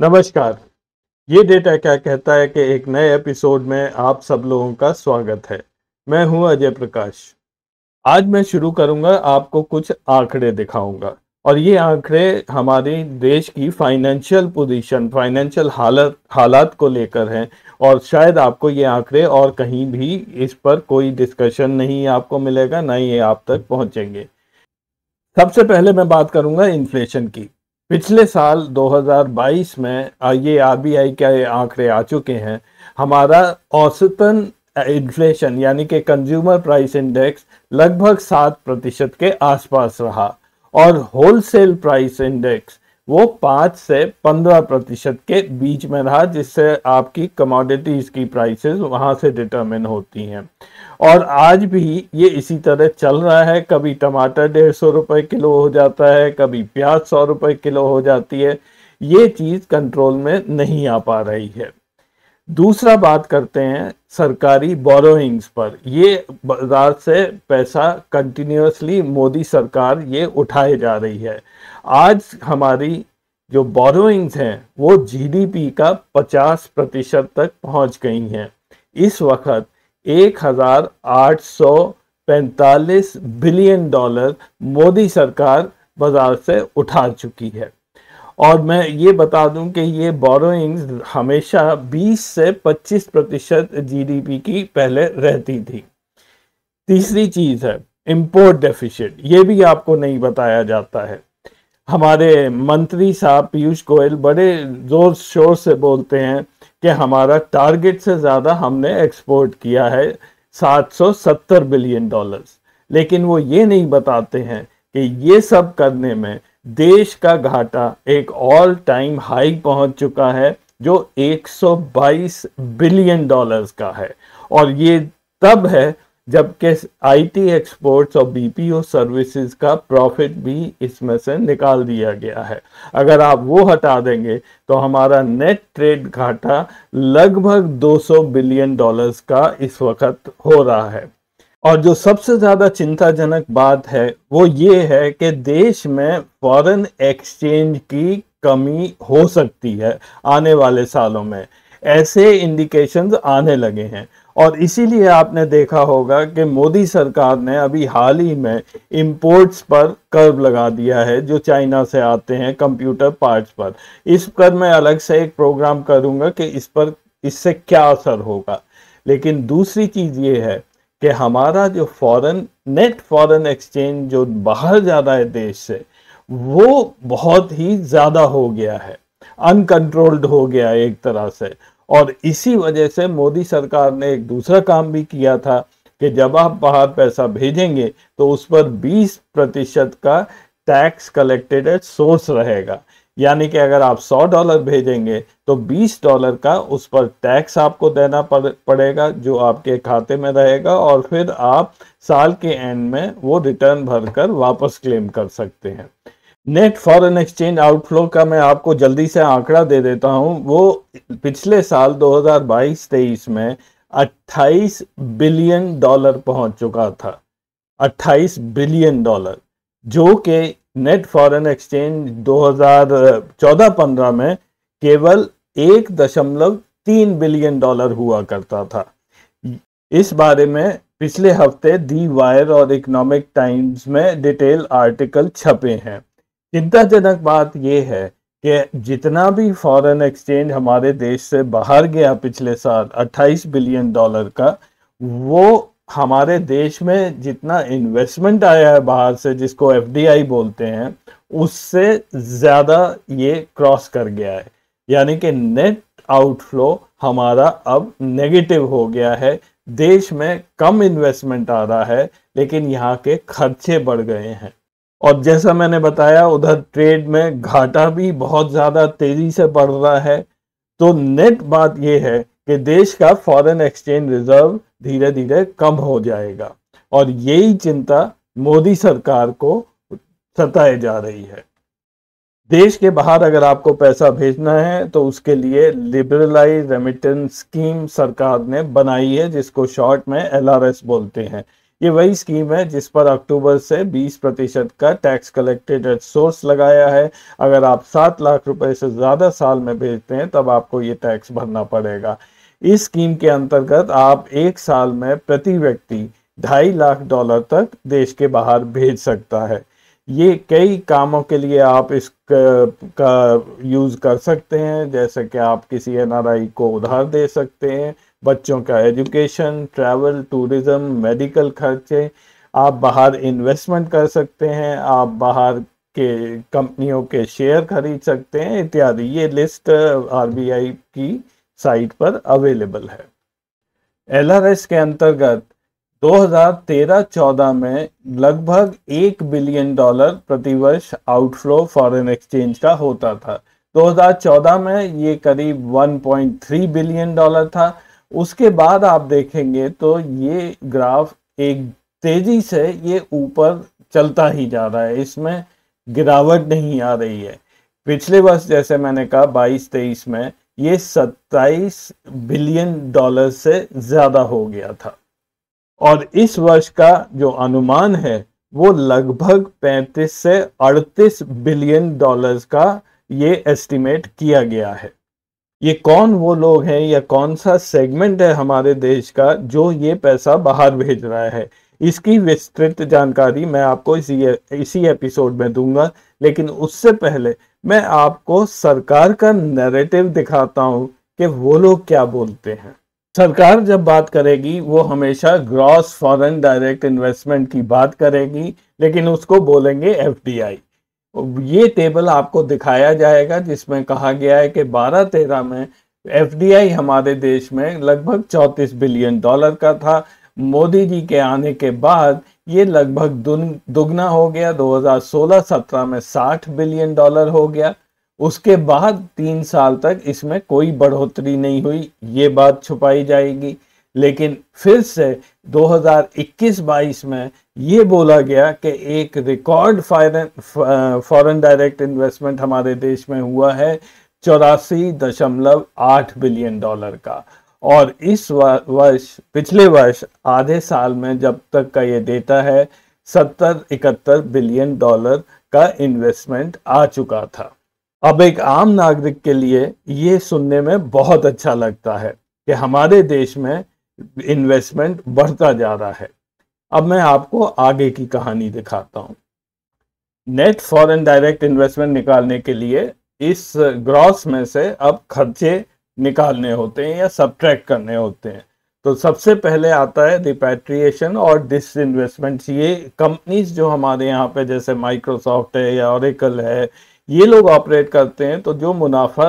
नमस्कार ये डेटा क्या कहता है कि एक नए एपिसोड में आप सब लोगों का स्वागत है मैं हूं अजय प्रकाश आज मैं शुरू करूंगा आपको कुछ आंकड़े दिखाऊंगा और ये आंकड़े हमारे देश की फाइनेंशियल पोजीशन फाइनेंशियल हालत हालात को लेकर हैं और शायद आपको ये आंकड़े और कहीं भी इस पर कोई डिस्कशन नहीं आपको मिलेगा ना ये आप तक पहुंचेंगे सबसे पहले मैं बात करूंगा इन्फ्लेशन की पिछले साल 2022 में ये आरबीआई के आंकड़े आ चुके हैं हमारा औसतन इन्फ्लेशन यानी कि कंज्यूमर प्राइस इंडेक्स लगभग सात प्रतिशत के आसपास रहा और होलसेल प्राइस इंडेक्स वो पाँच से पंद्रह प्रतिशत के बीच में रहा जिससे आपकी कमोडिटीज़ की प्राइसेस वहाँ से डिटरमिन होती हैं और आज भी ये इसी तरह चल रहा है कभी टमाटर डेढ़ सौ रुपये किलो हो जाता है कभी प्याज सौ रुपये किलो हो जाती है ये चीज़ कंट्रोल में नहीं आ पा रही है दूसरा बात करते हैं सरकारी बोरोइंग्स पर ये बाजार से पैसा कंटिन्यूसली मोदी सरकार ये उठाए जा रही है आज हमारी जो बोरोइंग्स हैं वो जीडीपी का 50 प्रतिशत तक पहुंच गई हैं इस वक्त 1845 बिलियन डॉलर मोदी सरकार बाजार से उठा चुकी है और मैं ये बता दूं कि ये बोरोइंग्स हमेशा 20 से 25 प्रतिशत जी की पहले रहती थी तीसरी चीज़ है इम्पोर्ट डेफिशिट ये भी आपको नहीं बताया जाता है हमारे मंत्री साहब पीयूष गोयल बड़े ज़ोर शोर से बोलते हैं कि हमारा टारगेट से ज़्यादा हमने एक्सपोर्ट किया है 770 बिलियन डॉलर्स लेकिन वो ये नहीं बताते हैं कि ये सब करने में देश का घाटा एक ऑल टाइम हाई पहुंच चुका है जो 122 बिलियन डॉलर्स का है और ये तब है जबकि आईटी एक्सपोर्ट्स और बीपीओ सर्विसेज का प्रॉफिट भी इसमें से निकाल दिया गया है अगर आप वो हटा देंगे तो हमारा नेट ट्रेड घाटा लगभग 200 बिलियन डॉलर्स का इस वक्त हो रहा है और जो सबसे ज़्यादा चिंताजनक बात है वो ये है कि देश में फॉरेन एक्सचेंज की कमी हो सकती है आने वाले सालों में ऐसे इंडिकेशंस आने लगे हैं और इसीलिए आपने देखा होगा कि मोदी सरकार ने अभी हाल ही में इंपोर्ट्स पर कर्व लगा दिया है जो चाइना से आते हैं कंप्यूटर पार्ट्स पर इस पर मैं अलग से एक प्रोग्राम करूँगा कि इस पर इससे क्या असर होगा लेकिन दूसरी चीज़ ये है कि हमारा जो फॉरेन नेट फॉरेन एक्सचेंज जो बाहर जा रहा है देश से वो बहुत ही ज़्यादा हो गया है अनकंट्रोल्ड हो गया एक तरह से और इसी वजह से मोदी सरकार ने एक दूसरा काम भी किया था कि जब आप बाहर पैसा भेजेंगे तो उस पर 20 प्रतिशत का टैक्स कलेक्टेड एट सोर्स रहेगा यानी कि अगर आप 100 डॉलर भेजेंगे तो 20 डॉलर का उस पर टैक्स आपको देना पड़ेगा जो आपके खाते में रहेगा और फिर आप साल के एंड में वो रिटर्न भरकर वापस क्लेम कर सकते हैं नेट फॉरेन एक्सचेंज आउटफ्लो का मैं आपको जल्दी से आंकड़ा दे देता हूं वो पिछले साल 2022-23 में 28 बिलियन डॉलर पहुंच चुका था 28 बिलियन डॉलर जो कि नेट फॉरेन एक्सचेंज 2014-15 में केवल एक दशमलव तीन बिलियन डॉलर हुआ करता था इस बारे में पिछले हफ्ते दी वायर और इकोनॉमिक टाइम्स में डिटेल आर्टिकल छपे हैं चिंताजनक बात यह है कि जितना भी फॉरेन एक्सचेंज हमारे देश से बाहर गया पिछले साल 28 बिलियन डॉलर का वो हमारे देश में जितना इन्वेस्टमेंट आया है बाहर से जिसको एफडीआई बोलते हैं उससे ज़्यादा ये क्रॉस कर गया है यानी कि नेट आउटफ्लो हमारा अब नेगेटिव हो गया है देश में कम इन्वेस्टमेंट आ रहा है लेकिन यहाँ के खर्चे बढ़ गए हैं और जैसा मैंने बताया उधर ट्रेड में घाटा भी बहुत ज़्यादा तेज़ी से बढ़ रहा है तो नेट बात यह है कि देश का फॉरेन एक्सचेंज रिजर्व धीरे धीरे कम हो जाएगा और यही चिंता मोदी सरकार को सताए जा रही है देश के बाहर अगर आपको पैसा भेजना है तो उसके लिए लिबरलाइज रेमिटेंस स्कीम सरकार ने बनाई है जिसको शॉर्ट में एलआरएस बोलते हैं ये वही स्कीम है जिस पर अक्टूबर से 20 प्रतिशत का टैक्स कलेक्टेड एट सोर्स लगाया है अगर आप सात लाख रुपए से ज़्यादा साल में भेजते हैं तब आपको ये टैक्स भरना पड़ेगा इस स्कीम के अंतर्गत आप एक साल में प्रति व्यक्ति ढाई लाख डॉलर तक देश के बाहर भेज सकता है ये कई कामों के लिए आप इस का यूज़ कर सकते हैं जैसे कि आप किसी एनआरआई को उधार दे सकते हैं बच्चों का एजुकेशन ट्रैवल टूरिज्म मेडिकल खर्चे आप बाहर इन्वेस्टमेंट कर सकते हैं आप बाहर के कंपनियों के शेयर खरीद सकते हैं इत्यादि ये लिस्ट आरबीआई की साइट पर अवेलेबल है एलआरएस के अंतर्गत 2013-14 में लगभग एक बिलियन डॉलर प्रतिवर्ष आउटफ्लो फॉरेन एक्सचेंज का होता था 2014 में ये करीब 1.3 बिलियन डॉलर था उसके बाद आप देखेंगे तो ये ग्राफ एक तेजी से ये ऊपर चलता ही जा रहा है इसमें गिरावट नहीं आ रही है पिछले वर्ष जैसे मैंने कहा 22-23 में ये 27 बिलियन डॉलर से ज़्यादा हो गया था और इस वर्ष का जो अनुमान है वो लगभग 35 से 38 बिलियन डॉलर्स का ये एस्टिमेट किया गया है ये कौन वो लोग हैं या कौन सा सेगमेंट है हमारे देश का जो ये पैसा बाहर भेज रहा है इसकी विस्तृत जानकारी मैं आपको इसी इसी एपिसोड में दूंगा लेकिन उससे पहले मैं आपको सरकार का नैरेटिव दिखाता हूँ कि वो लोग क्या बोलते हैं सरकार जब बात करेगी वो हमेशा ग्रॉस फॉरेन डायरेक्ट इन्वेस्टमेंट की बात करेगी लेकिन उसको बोलेंगे एफडीआई ये टेबल आपको दिखाया जाएगा जिसमें कहा गया है कि बारह तेरह में एफडीआई हमारे देश में लगभग चौंतीस बिलियन डॉलर का था मोदी जी के आने के बाद ये लगभग दुगना हो गया 2016-17 में 60 बिलियन डॉलर हो गया उसके बाद तीन साल तक इसमें कोई बढ़ोतरी नहीं हुई ये बात छुपाई जाएगी लेकिन फिर से 2021-22 में ये बोला गया कि एक रिकॉर्ड फॉरेन डायरेक्ट इन्वेस्टमेंट हमारे देश में हुआ है चौरासी दशमलव आठ बिलियन डॉलर का और इस वर्ष पिछले वर्ष आधे साल में जब तक का ये डेटा है सत्तर इकहत्तर बिलियन डॉलर का इन्वेस्टमेंट आ चुका था अब एक आम नागरिक के लिए ये सुनने में बहुत अच्छा लगता है कि हमारे देश में इन्वेस्टमेंट बढ़ता जा रहा है अब मैं आपको आगे की कहानी दिखाता हूं नेट फॉरेन डायरेक्ट इन्वेस्टमेंट निकालने के लिए इस ग्रॉस में से अब खर्चे निकालने होते हैं या सब्ट्रैक्ट करने होते हैं तो सबसे पहले आता है रिपेट्रिएशन और डिस इन्वेस्टमेंट ये कंपनीज जो हमारे यहाँ पे जैसे माइक्रोसॉफ्ट है या ऑरिकल है ये लोग ऑपरेट करते हैं तो जो मुनाफा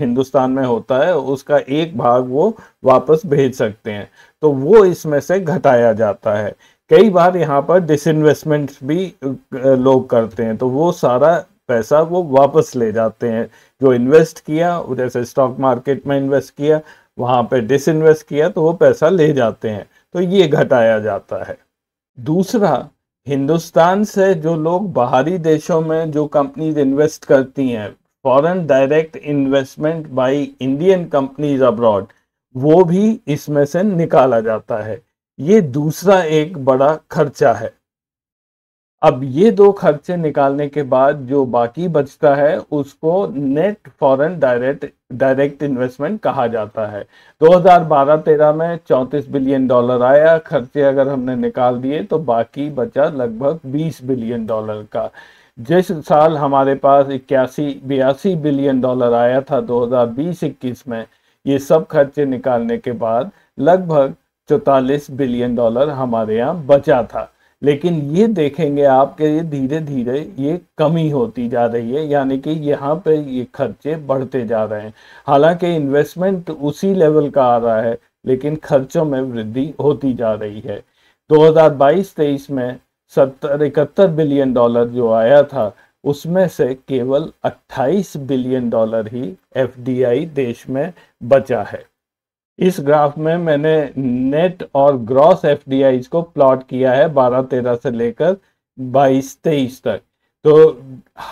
हिंदुस्तान में होता है उसका एक भाग वो वापस भेज सकते हैं तो वो इसमें से घटाया जाता है कई बार यहाँ पर डिसइन्वेस्टमेंट भी लोग करते हैं तो वो सारा पैसा वो वापस ले जाते हैं जो इन्वेस्ट किया जैसे स्टॉक मार्केट में इन्वेस्ट किया वहाँ पर डिसइन्वेस्ट किया तो वो पैसा ले जाते हैं तो ये घटाया जाता है दूसरा हिंदुस्तान से जो लोग बाहरी देशों में जो कंपनीज इन्वेस्ट करती हैं foreign direct investment by Indian companies abroad वो भी इसमें से निकाला जाता है ये दूसरा एक बड़ा खर्चा है अब ये दो खर्चे निकालने के बाद जो बाकी बचता है उसको net foreign direct direct investment कहा जाता है 2012-13 में 34 बिलियन डॉलर आया खर्चे अगर हमने निकाल दिए तो बाकी बचा लगभग 20 बिलियन डॉलर का जिस साल हमारे पास इक्यासी बयासी बिलियन डॉलर आया था 2020-21 में ये सब खर्चे निकालने के बाद लगभग चौतालीस बिलियन डॉलर हमारे यहाँ बचा था लेकिन ये देखेंगे आप कि ये धीरे धीरे ये कमी होती जा रही है यानी कि यहाँ पे ये खर्चे बढ़ते जा रहे हैं हालांकि इन्वेस्टमेंट उसी लेवल का आ रहा है लेकिन खर्चों में वृद्धि होती जा रही है 2022-23 में सत्तर इकहत्तर बिलियन डॉलर जो आया था उसमें से केवल 28 बिलियन डॉलर ही एफ देश में बचा है इस ग्राफ में मैंने नेट और ग्रॉस एफ को प्लॉट किया है बारह तेरह से लेकर बाईस तेईस तक तो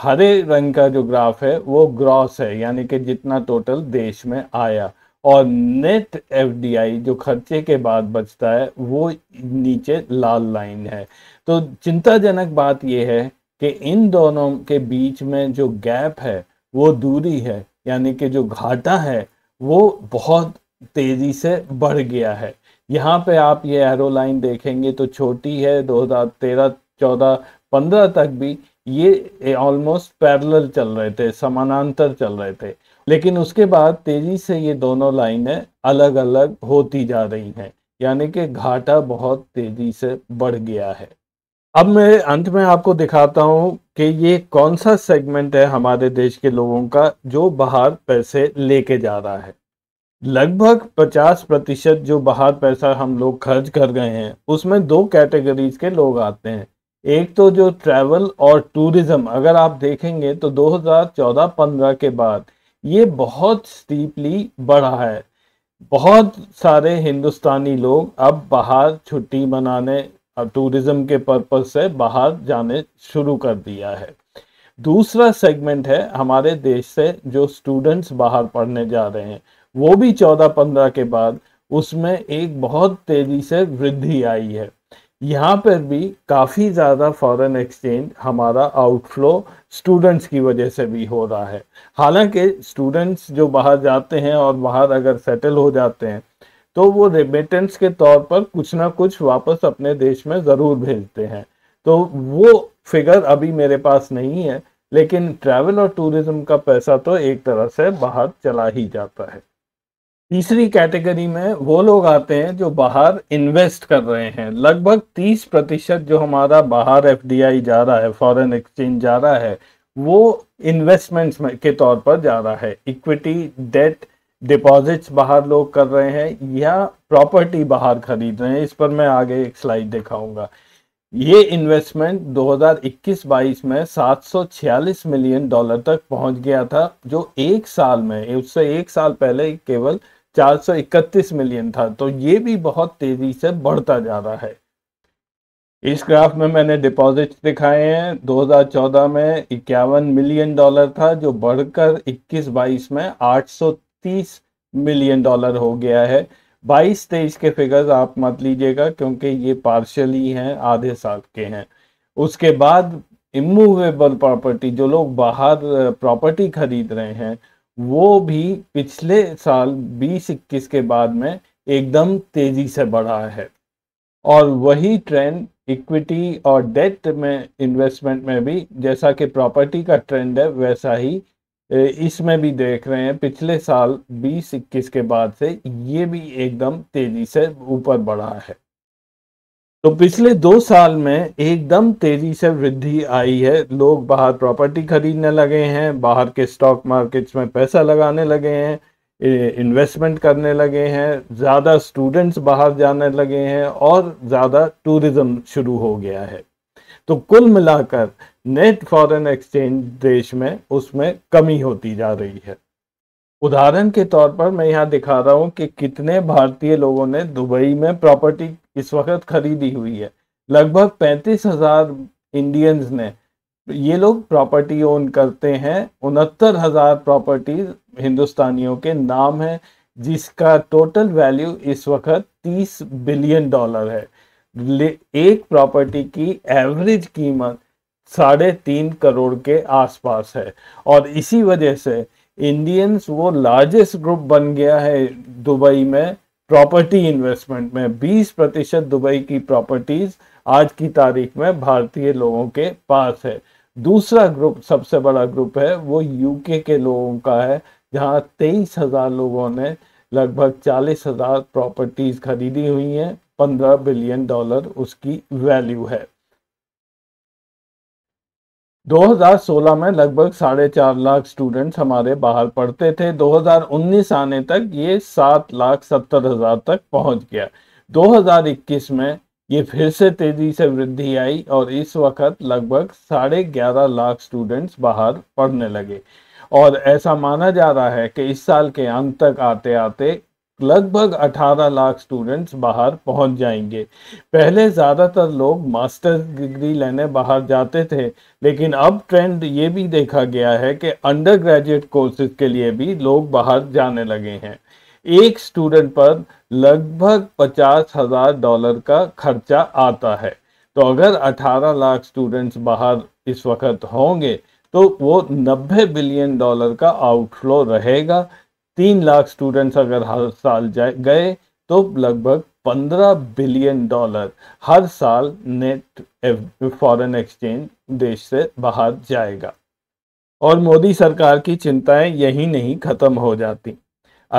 हरे रंग का जो ग्राफ है वो ग्रॉस है यानी कि जितना टोटल देश में आया और नेट एफ जो खर्चे के बाद बचता है वो नीचे लाल लाइन है तो चिंताजनक बात यह है कि इन दोनों के बीच में जो गैप है वो दूरी है यानी कि जो घाटा है वो बहुत तेज़ी से बढ़ गया है यहाँ पे आप ये एरो लाइन देखेंगे तो छोटी है 2013 14 15 तक भी ये ऑलमोस्ट पैरेलल चल रहे थे समानांतर चल रहे थे लेकिन उसके बाद तेज़ी से ये दोनों लाइनें अलग अलग होती जा रही हैं यानी कि घाटा बहुत तेज़ी से बढ़ गया है अब मैं अंत में आपको दिखाता हूं कि ये कौन सा सेगमेंट है हमारे देश के लोगों का जो बाहर पैसे लेके जा रहा है लगभग 50 प्रतिशत जो बाहर पैसा हम लोग खर्च कर गए हैं उसमें दो कैटेगरीज के लोग आते हैं एक तो जो ट्रैवल और टूरिज्म अगर आप देखेंगे तो 2014-15 के बाद ये बहुत स्टीपली बढ़ा है बहुत सारे हिंदुस्तानी लोग अब बाहर छुट्टी मनाने और टूरिज्म के पर्पज से बाहर जाने शुरू कर दिया है दूसरा सेगमेंट है हमारे देश से जो स्टूडेंट्स बाहर पढ़ने जा रहे हैं वो भी चौदह पंद्रह के बाद उसमें एक बहुत तेजी से वृद्धि आई है यहाँ पर भी काफ़ी ज़्यादा फॉरेन एक्सचेंज हमारा आउटफ्लो स्टूडेंट्स की वजह से भी हो रहा है हालांकि स्टूडेंट्स जो बाहर जाते हैं और बाहर अगर सेटल हो जाते हैं तो वो रेमिटेंस के तौर पर कुछ ना कुछ वापस अपने देश में ज़रूर भेजते हैं तो वो फिगर अभी मेरे पास नहीं है लेकिन ट्रैवल और टूरिज्म का पैसा तो एक तरह से बाहर चला ही जाता है तीसरी कैटेगरी में वो लोग आते हैं जो बाहर इन्वेस्ट कर रहे हैं लगभग तीस प्रतिशत जो हमारा बाहर एफ जा रहा है फॉरेन एक्सचेंज जा रहा है वो इन्वेस्टमेंट्स में के तौर पर जा रहा है इक्विटी डेट डिपॉजिट्स बाहर लोग कर रहे हैं या प्रॉपर्टी बाहर खरीद रहे हैं इस पर मैं आगे एक स्लाइड दिखाऊंगा ये इन्वेस्टमेंट 2021-22 में 746 मिलियन डॉलर तक पहुंच गया था जो एक साल में उससे एक साल पहले केवल 431 मिलियन था तो ये भी बहुत तेजी से बढ़ता जा रहा है इस ग्राफ में मैंने डिपॉजिट दिखाए हैं 2014 में इक्यावन मिलियन डॉलर था जो बढ़कर 21-22 में 830 मिलियन डॉलर हो गया है बाईस तेईस के फिगर्स आप मत लीजिएगा क्योंकि ये पार्शली हैं आधे साल के हैं उसके बाद इमूवेबल प्रॉपर्टी जो लोग बाहर प्रॉपर्टी खरीद रहे हैं वो भी पिछले साल बीस इक्कीस के बाद में एकदम तेजी से बढ़ा है और वही ट्रेंड इक्विटी और डेट में इन्वेस्टमेंट में भी जैसा कि प्रॉपर्टी का ट्रेंड है वैसा ही इसमें भी देख रहे हैं पिछले साल बीस इक्कीस के बाद से ये भी एकदम तेजी से ऊपर बढ़ा है तो पिछले दो साल में एकदम तेजी से वृद्धि आई है लोग बाहर प्रॉपर्टी खरीदने लगे हैं बाहर के स्टॉक मार्केट्स में पैसा लगाने लगे हैं इन्वेस्टमेंट करने लगे हैं ज़्यादा स्टूडेंट्स बाहर जाने लगे हैं और ज़्यादा टूरिज़्म शुरू हो गया है तो कुल मिलाकर नेट फॉरेन एक्सचेंज देश में उसमें कमी होती जा रही है उदाहरण के तौर पर मैं यहाँ दिखा रहा हूँ कि कितने भारतीय लोगों ने दुबई में प्रॉपर्टी इस वक्त खरीदी हुई है लगभग पैंतीस हजार इंडियंस ने ये लोग प्रॉपर्टी ओन करते हैं उनहत्तर हजार प्रॉपर्टी हिंदुस्तानियों के नाम है जिसका टोटल वैल्यू इस वक्त तीस बिलियन डॉलर है एक प्रॉपर्टी की एवरेज कीमत साढ़े तीन करोड़ के आसपास है और इसी वजह से इंडियंस वो लार्जेस्ट ग्रुप बन गया है दुबई में प्रॉपर्टी इन्वेस्टमेंट में 20 प्रतिशत दुबई की प्रॉपर्टीज आज की तारीख में भारतीय लोगों के पास है दूसरा ग्रुप सबसे बड़ा ग्रुप है वो यूके के लोगों का है जहाँ तेईस हज़ार लोगों ने लगभग चालीस हज़ार प्रॉपर्टीज़ खरीदी हुई हैं पंद्रह बिलियन डॉलर उसकी वैल्यू है 2016 में लगभग साढ़े चार लाख स्टूडेंट्स हमारे बाहर पढ़ते थे 2019 आने तक ये सात लाख सत्तर हजार तक पहुंच गया 2021 में ये फिर से तेजी से वृद्धि आई और इस वक्त लगभग साढ़े ग्यारह लाख स्टूडेंट्स बाहर पढ़ने लगे और ऐसा माना जा रहा है कि इस साल के अंत तक आते आते लगभग 18 लाख स्टूडेंट्स बाहर पहुंच जाएंगे पहले ज़्यादातर लोग मास्टर्स डिग्री लेने बाहर जाते थे लेकिन अब ट्रेंड ये भी देखा गया है कि अंडर ग्रेजुएट कोर्सेज के लिए भी लोग बाहर जाने लगे हैं एक स्टूडेंट पर लगभग पचास हज़ार डॉलर का खर्चा आता है तो अगर 18 लाख स्टूडेंट्स बाहर इस वक्त होंगे तो वो 90 बिलियन डॉलर का आउटफ्लो रहेगा तीन लाख स्टूडेंट्स अगर हर साल जाए गए तो लगभग पंद्रह बिलियन डॉलर हर साल नेट फॉरेन एक्सचेंज देश से बाहर जाएगा और मोदी सरकार की चिंताएं यही नहीं खत्म हो जाती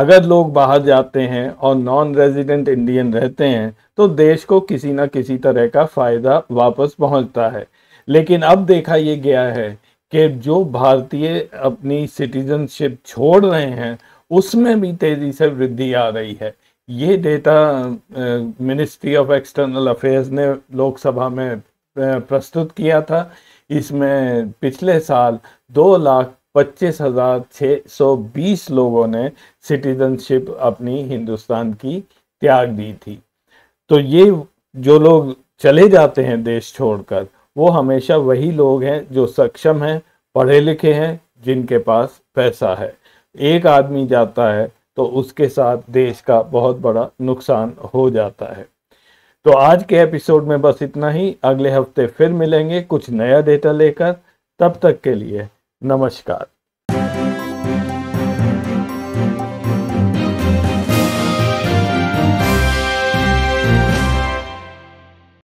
अगर लोग बाहर जाते हैं और नॉन रेजिडेंट इंडियन रहते हैं तो देश को किसी ना किसी तरह का फायदा वापस पहुंचता है लेकिन अब देखा यह गया है कि जो भारतीय अपनी सिटीजनशिप छोड़ रहे हैं उसमें भी तेजी से वृद्धि आ रही है ये data ministry of external affairs ने लोकसभा में प्रस्तुत किया था इसमें पिछले साल दो लाख पच्चीस हजार छः सौ बीस लोगों ने सिटीजनशिप अपनी हिंदुस्तान की त्याग दी थी तो ये जो लोग चले जाते हैं देश छोड़कर वो हमेशा वही लोग हैं जो सक्षम हैं पढ़े लिखे हैं जिनके पास पैसा है एक आदमी जाता है तो उसके साथ देश का बहुत बड़ा नुकसान हो जाता है तो आज के एपिसोड में बस इतना ही अगले हफ्ते फिर मिलेंगे कुछ नया डेटा लेकर तब तक के लिए नमस्कार